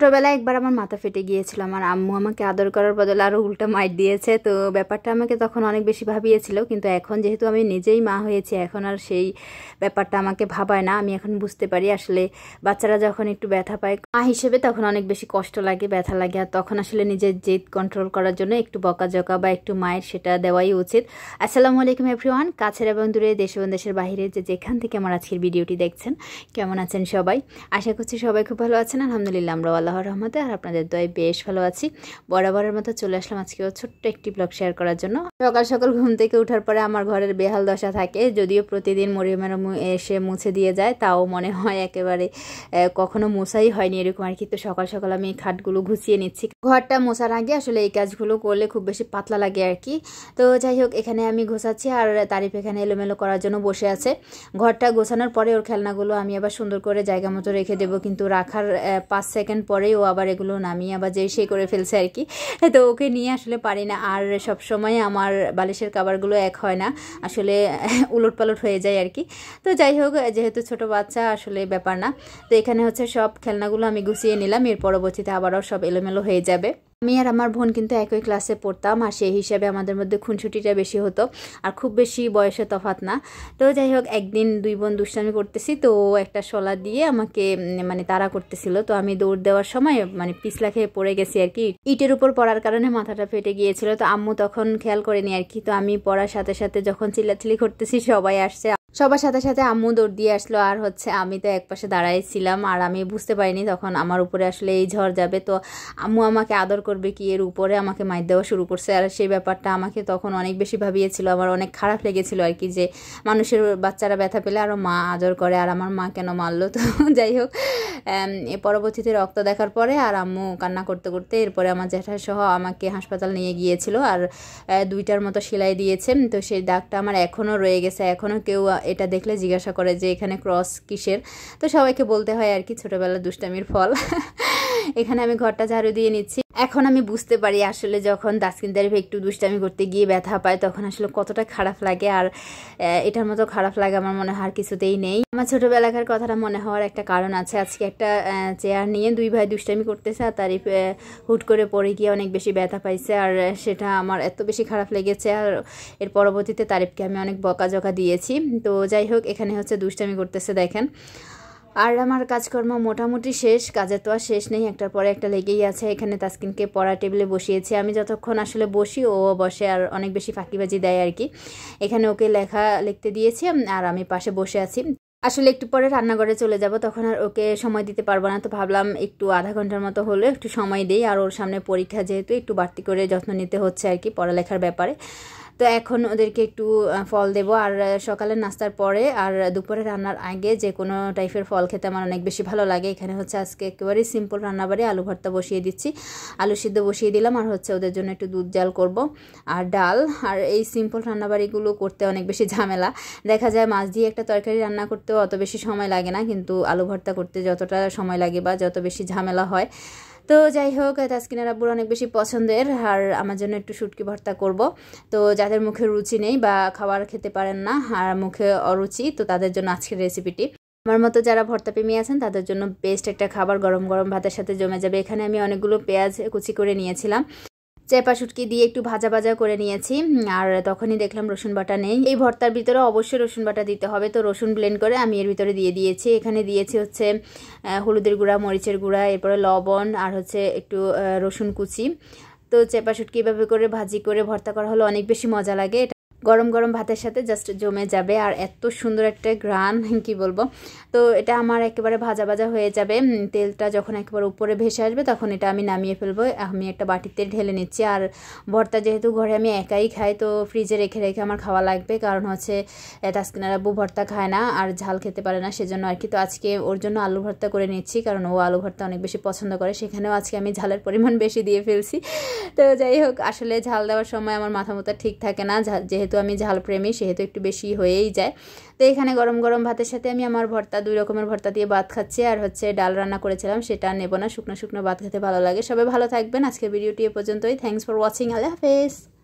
ছোটোবেলায় একবার আমার মাথা ফেটে গিয়েছিল আমার আম্মু আমাকে আদর করার বদলে আরও উল্টা মাইট দিয়েছে তো ব্যাপারটা আমাকে তখন অনেক বেশি ভাবিয়েছিল কিন্তু এখন যেহেতু আমি নিজেই মা হয়েছি এখন আর সেই ব্যাপারটা আমাকে ভাবায় না আমি এখন বুঝতে পারি আসলে বাচ্চারা যখন একটু ব্যথা পায় মা হিসেবে তখন অনেক বেশি কষ্ট লাগে ব্যথা লাগে আর তখন আসলে নিজের জেদ কন্ট্রোল করার জন্য একটু বকাজকা বা একটু মায়ের সেটা দেওয়াই উচিত আসসালামু আলাইকুম এভরিওয়ান কাছের এবং দূরে দেশ এবং দেশের বাহিরে যে যেখান থেকে আমার আজকের ভিডিওটি দেখছেন কেমন আছেন সবাই আশা করছি সবাই খুব ভালো আছেন আলহামদুলিল্লাহ আমরা আল্লাহর রহমতে আর আপনাদের দয়ে বেশ ভালো আছি বরাবরের মতো চলে আসলাম আজকেও ছোট্ট একটি ব্লগ শেয়ার করার জন্য সকাল সকাল ঘুম থেকে ওঠার পরে আমার ঘরের বেহাল দশা থাকে যদিও প্রতিদিন মরিমের এসে মুছে দিয়ে যায় তাও মনে হয় একেবারে কখনো মোছাই হয়নি এরকম আর কি তো সকাল সকাল আমি এই খাটগুলো ঘুষিয়ে নিচ্ছি ঘরটা মোছার আগে আসলে এই কাজগুলো করলে খুব বেশি পাতলা লাগে আর কি তো যাই হোক এখানে আমি ঘোষাচ্ছি আর তারিফ এখানে এলোমেলো করার জন্য বসে আছে ঘরটা গোছানোর পরে ওর খেলনাগুলো আমি আবার সুন্দর করে জায়গা মতো রেখে দেবো কিন্তু রাখার পাঁচ সেকেন্ড পর পরেই ও আবার এগুলো নামিয়ে আবার যে সে করে ফেলছে আর কি তো ওকে নিয়ে আসলে পারি না আর সব সময় আমার বালিশের কাবারগুলো এক হয় না আসলে উলট পালট হয়ে যায় আর কি তো যাই হোক যেহেতু ছোট বাচ্চা আসলে ব্যাপার না তো এখানে হচ্ছে সব খেলনাগুলো আমি গুছিয়ে নিলাম এর পরবর্তীতে আবারও সব এলোমেলো হয়ে যাবে আমি আর আমার বোন কিন্তু একই ক্লাসে পড়তাম আর সেই হিসাবে আমাদের মধ্যে খুনছুটিটা বেশি হতো আর খুব বেশি বয়সে তফাত না তো যাই হোক একদিন দুই বোন দুষ্টামি করতেছি তো একটা শলা দিয়ে আমাকে মানে তাড়া করতেছিল তো আমি দৌড় দেওয়ার সময় মানে পিছলা খেয়ে পড়ে গেছি আর কি ইটের উপর পড়ার কারণে মাথাটা ফেটে গিয়েছিল তো আম্মু তখন খেয়াল করেনি আর কি তো আমি পড়ার সাথে সাথে যখন চিল্লাচিলি করতেছি সবাই আসছে সবার সাথে সাথে আম্মু দৌড় দিয়ে আসলো আর হচ্ছে আমি তো এক একপাশে দাঁড়াইছিলাম আর আমি বুঝতে পারিনি তখন আমার উপরে আসলে এই ঝড় যাবে তো আম্মু আমাকে আদর করবে কি এর উপরে আমাকে মাইর দেওয়া শুরু করছে আর সেই ব্যাপারটা আমাকে তখন অনেক বেশি ভাবিয়েছিল আমার অনেক খারাপ লেগেছিল আর কি যে মানুষের বাচ্চারা ব্যথা পেলে আরও মা আদর করে আর আমার মা কেন মারলো তো যাই হোক পরবর্তীতে রক্ত দেখার পরে আর আম্মু কান্না করতে করতে এরপরে আমার জ্যাঠাসহ আমাকে হাসপাতাল নিয়ে গিয়েছিল আর দুইটার মতো সেলাই দিয়েছে তো সেই দাগটা আমার এখনও রয়ে গেছে এখনও কেউ এটা দেখলে জিজ্ঞাসা করে যে এখানে ক্রস কিসের তো সবাইকে বলতে হয় আর কি ছোটোবেলা দুষ্টামির ফল এখানে আমি ঘরটা ঝাড়ু দিয়ে নিচ্ছি এখন আমি বুঝতে পারি আসলে যখন দাসকিনদারি একটু দুষ্টামি করতে গিয়ে ব্যথা পায় তখন আসলে কতটা খারাপ লাগে আর এটার মতো খারাপ লাগে আমার মনে হয় আর কিছুতেই নেই আমার ছোটোবেলাকার কথাটা মনে হওয়ার একটা কারণ আছে আজকে একটা চেয়ার নিয়ে দুই ভাই দুষ্টামি করতেছে আর তারিফ হুট করে পড়ে গিয়ে অনেক বেশি ব্যথা পাইছে আর সেটা আমার এত বেশি খারাপ লেগেছে আর এর পরবর্তীতে তারিফকে আমি অনেক বকাঝকা দিয়েছি তো যাই হোক এখানে হচ্ছে দুষ্টামি করতেছে দেখেন আর আমার কাজকর্ম মোটামুটি শেষ কাজের তো আর শেষ নেই একটার পরে একটা লেগেই আছে এখানে তাসকিনকে পড়া টেবিলে বসিয়েছি আমি যতক্ষণ আসলে বসি ও বসে আর অনেক বেশি ফাঁকিবাজি দেয় আর কি এখানে ওকে লেখা লিখতে দিয়েছি আর আমি পাশে বসে আছি আসলে একটু পরে রান্নাঘরে চলে যাব তখন আর ওকে সময় দিতে পারবো না তো ভাবলাম একটু আধা ঘন্টার মতো হলে একটু সময় দিই আর ওর সামনে পরীক্ষা যেহেতু একটু বাড়তি করে যত্ন নিতে হচ্ছে আর কি পড়ালেখার ব্যাপারে তো এখন ওদেরকে একটু ফল দেব আর সকালের নাস্তার পরে আর দুপুরে রান্নার আগে যে কোনো টাইপের ফল খেতে আমার অনেক বেশি ভালো লাগে এখানে হচ্ছে আজকে একেবারেই সিম্পল রান্নাবাড়ি আলু ভর্তা বসিয়ে দিচ্ছি আলু সিদ্ধ বসিয়ে দিলাম আর হচ্ছে ওদের জন্য একটু দুধ জাল করব আর ডাল আর এই সিম্পল রান্নাবাড়িগুলো করতে অনেক বেশি ঝামেলা দেখা যায় মাছ দিয়ে একটা তরকারি রান্না করতেও অত বেশি সময় লাগে না কিন্তু আলু ভর্তা করতে যতটা সময় লাগে বা যত বেশি ঝামেলা হয় তো যাই হোক তাসকিনার আব্বুর অনেক বেশি পছন্দের আর আমার জন্য একটু শুটকি ভর্তা করব তো যাদের মুখে রুচি নেই বা খাবার খেতে পারেন না আর মুখে অরুচি তো তাদের জন্য আজকের রেসিপিটি আমার মতো যারা ভর্তা আছেন তাদের জন্য বেস্ট একটা খাবার গরম গরম ভাতের সাথে জমে যাবে এখানে আমি অনেকগুলো পেঁয়াজ কুচি করে নিয়েছিলাম চেপা শুটকি দিয়ে একটু ভাজা ভাজা করে নিয়েছি আর তখনই দেখলাম রসুন বাটা নেই এই ভর্তার ভিতরে অবশ্যই রসুন বাটা দিতে হবে তো রসুন ব্লেন্ড করে আমি এর ভিতরে দিয়ে দিয়েছি এখানে দিয়েছি হচ্ছে হলুদের গুঁড়া মরিচের গুঁড়া এরপরে লবণ আর হচ্ছে একটু রসুন কুচি তো চেপা শুটকি এভাবে করে ভাজি করে ভর্তা করা হলো অনেক বেশি মজা লাগে গরম গরম ভাতের সাথে জাস্ট জমে যাবে আর এত সুন্দর একটা গ্রান কি বলবো তো এটা আমার একেবারে ভাজা ভাজা হয়ে যাবে তেলটা যখন একেবারে উপরে ভেসে আসবে তখন এটা আমি নামিয়ে ফেলবো আমি একটা বাটিতে ঢেলে নিচ্ছি আর ভর্তা যেহেতু ঘরে আমি একাই খাই তো ফ্রিজে রেখে রেখে আমার খাওয়া লাগবে কারণ হচ্ছে তাস্কিনার আব্বু ভর্তা খায় না আর ঝাল খেতে পারে না সেজন্য আর কি তো আজকে ওর জন্য আলু ভর্তা করে নিচ্ছি কারণ ও আলু ভর্তা অনেক বেশি পছন্দ করে সেখানেও আজকে আমি ঝালের পরিমাণ বেশি দিয়ে ফেলছি তো যাই হোক আসলে ঝাল দেওয়ার সময় আমার মাথা মতো ঠিক থাকে না যেহেতু যেহেতু আমি ঝাল প্রেমী সেহেতু একটু বেশি হয়েই যায় তো এখানে গরম গরম ভাতের সাথে আমি আমার ভর্তা দুই রকমের ভর্তা দিয়ে ভাত খাচ্ছি আর হচ্ছে ডাল রান্না করেছিলাম সেটা নেব না শুকনো শুকনো ভাত খেতে ভালো লাগে সবাই ভালো থাকবেন আজকে ভিডিওটি এ পর্যন্তই থ্যাংকস ফর ওয়াচিং আল্লাহ হাফেজ